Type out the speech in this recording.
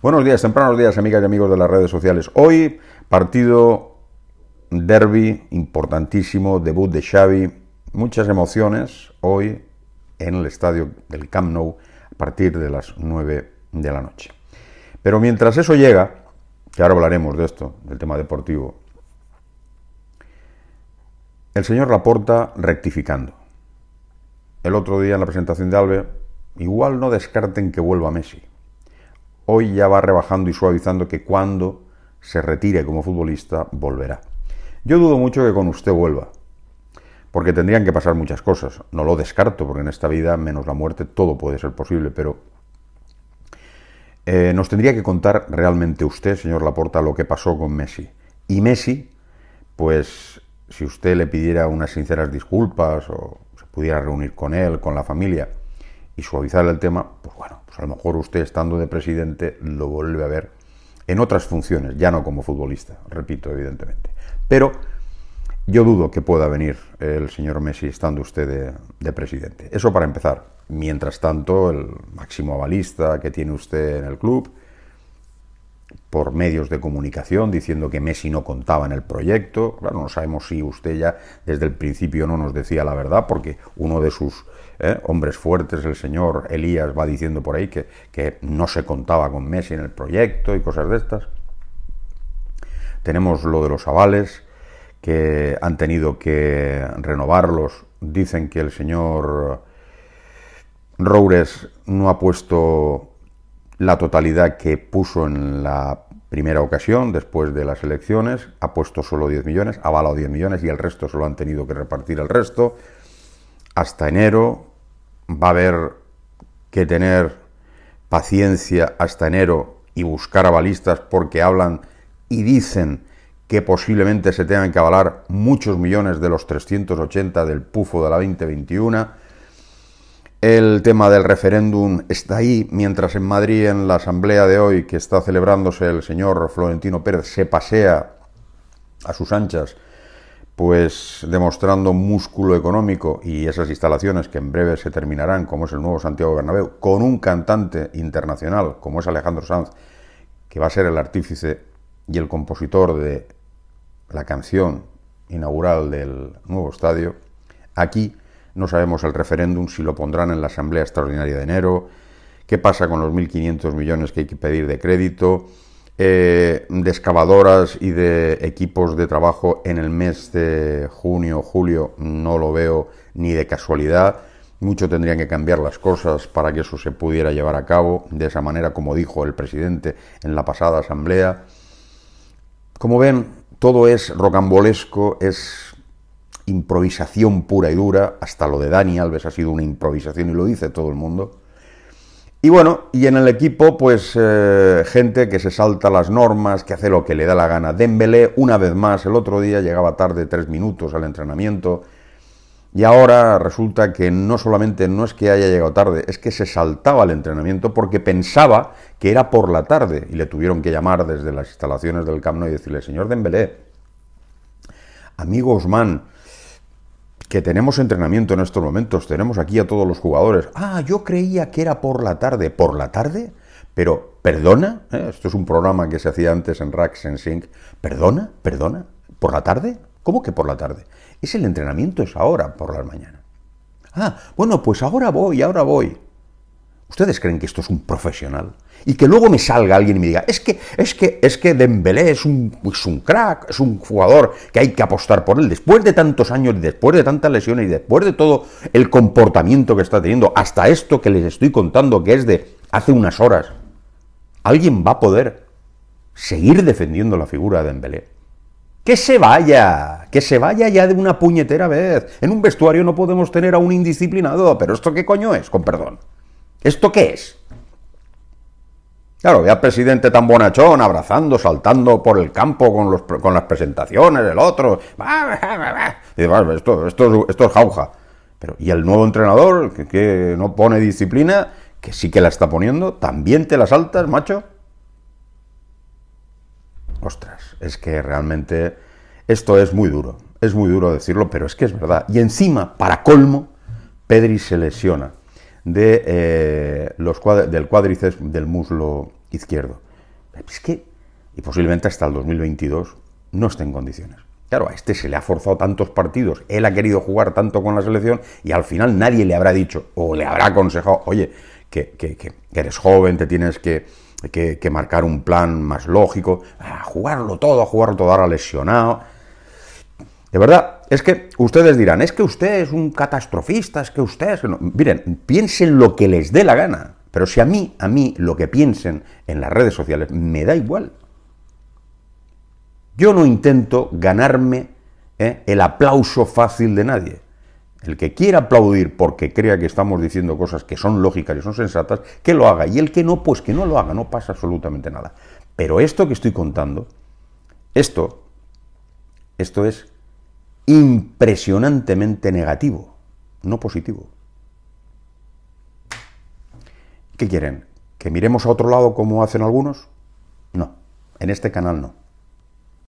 Buenos días, tempranos días, amigas y amigos de las redes sociales. Hoy, partido derby importantísimo, debut de Xavi, muchas emociones hoy en el estadio del Camp Nou a partir de las 9 de la noche. Pero mientras eso llega, que ahora hablaremos de esto, del tema deportivo, el señor Laporta rectificando. El otro día en la presentación de Albe, igual no descarten que vuelva Messi hoy ya va rebajando y suavizando que cuando se retire como futbolista volverá. Yo dudo mucho que con usted vuelva, porque tendrían que pasar muchas cosas. No lo descarto, porque en esta vida, menos la muerte, todo puede ser posible, pero eh, nos tendría que contar realmente usted, señor Laporta, lo que pasó con Messi. Y Messi, pues si usted le pidiera unas sinceras disculpas o se pudiera reunir con él, con la familia y suavizar el tema, pues bueno, pues a lo mejor usted estando de presidente lo vuelve a ver en otras funciones, ya no como futbolista, repito, evidentemente. Pero yo dudo que pueda venir el señor Messi estando usted de, presidente. Eso para empezar. Mientras tanto, el máximo avalista que tiene usted en el club, por medios de comunicación diciendo que Messi no contaba en el proyecto. Claro, no sabemos si usted ya desde el principio no nos decía la verdad, porque uno de sus eh, hombres fuertes, el señor Elías, va diciendo por ahí que, que no se contaba con Messi en el proyecto y cosas de estas. Tenemos lo de los avales, que han tenido que renovarlos. Dicen que el señor Roures no ha puesto la totalidad que puso en la primera ocasión, después de las elecciones, ha puesto solo 10 millones, ha avalado 10 millones y el resto solo han tenido que repartir el resto. Hasta enero va a haber que tener paciencia hasta enero y buscar avalistas porque hablan y dicen que posiblemente se tengan que avalar muchos millones de los 380 del pufo de la 2021 el tema del referéndum está ahí, mientras en Madrid, en la asamblea de hoy que está celebrándose, el señor Florentino Pérez se pasea a sus anchas, pues demostrando músculo económico y esas instalaciones que en breve se terminarán, como es el nuevo Santiago Bernabéu, con un cantante internacional como es Alejandro Sanz, que va a ser el artífice y el compositor de la canción inaugural del nuevo estadio, aquí no sabemos el referéndum si lo pondrán en la Asamblea Extraordinaria de enero, qué pasa con los 1.500 millones que hay que pedir de crédito, eh, de excavadoras y de equipos de trabajo en el mes de junio, julio, no lo veo ni de casualidad. Mucho tendrían que cambiar las cosas para que eso se pudiera llevar a cabo de esa manera, como dijo el presidente en la pasada asamblea. Como ven, todo es rocambolesco, es improvisación pura y dura, hasta lo de Dani Alves ha sido una improvisación y lo dice todo el mundo. Y bueno, y en el equipo, pues eh, gente que se salta las normas, que hace lo que le da la gana. Dembélé, una vez más, el otro día llegaba tarde tres minutos al entrenamiento, y ahora resulta que no solamente no es que haya llegado tarde, es que se saltaba el entrenamiento porque pensaba que era por la tarde, y le tuvieron que llamar desde las instalaciones del Camp y decirle, señor Dembélé, amigo Osman, que tenemos entrenamiento en estos momentos, tenemos aquí a todos los jugadores. Ah, yo creía que era por la tarde. ¿Por la tarde? Pero, ¿perdona? ¿Eh? Esto es un programa que se hacía antes en Racks en Sync. ¿Perdona? ¿Perdona? ¿Por la tarde? ¿Cómo que por la tarde? Es el entrenamiento, es ahora, por la mañana. Ah, bueno, pues ahora voy, ahora voy. ¿Ustedes creen que esto es un profesional? Y que luego me salga alguien y me diga, es que, es que, es que Dembélé es un, es un crack, es un jugador que hay que apostar por él. Después de tantos años, y después de tantas lesiones y después de todo el comportamiento que está teniendo, hasta esto que les estoy contando que es de hace unas horas, ¿alguien va a poder seguir defendiendo la figura de Dembélé? Que se vaya, que se vaya ya de una puñetera vez. En un vestuario no podemos tener a un indisciplinado, pero esto qué coño es, con perdón. ¿Esto qué es? Claro, ya presidente tan bonachón, abrazando, saltando por el campo con, los, con las presentaciones, el otro. esto, esto, es jauja. Pero, y el nuevo entrenador, que, que, no pone disciplina, que sí que la está poniendo, también te la saltas, macho. Ostras, es que realmente esto es muy duro. Es muy duro decirlo, pero es que es verdad. Y encima, para colmo, Pedri se lesiona de, eh, los del cuádriceps del muslo izquierdo. Es que, y posiblemente hasta el 2022, no esté en condiciones. Claro, a este se le ha forzado tantos partidos, él ha querido jugar tanto con la selección y al final nadie le habrá dicho o le habrá aconsejado, oye, que, eres joven, te tienes que, que, marcar un plan más lógico, a jugarlo todo, a jugarlo todo, ahora lesionado. De verdad, es que ustedes dirán, es que usted es un catastrofista, es que usted Miren, piensen lo que les dé la gana, pero si a mí, a mí, lo que piensen en las redes sociales me da igual. Yo no intento ganarme ¿eh? el aplauso fácil de nadie. El que quiera aplaudir porque crea que estamos diciendo cosas que son lógicas y son sensatas, que lo haga. Y el que no, pues que no lo haga, no pasa absolutamente nada. Pero esto que estoy contando, esto, esto es impresionantemente negativo, no positivo. ¿Qué quieren? ¿Que miremos a otro lado como hacen algunos? No, en este canal no.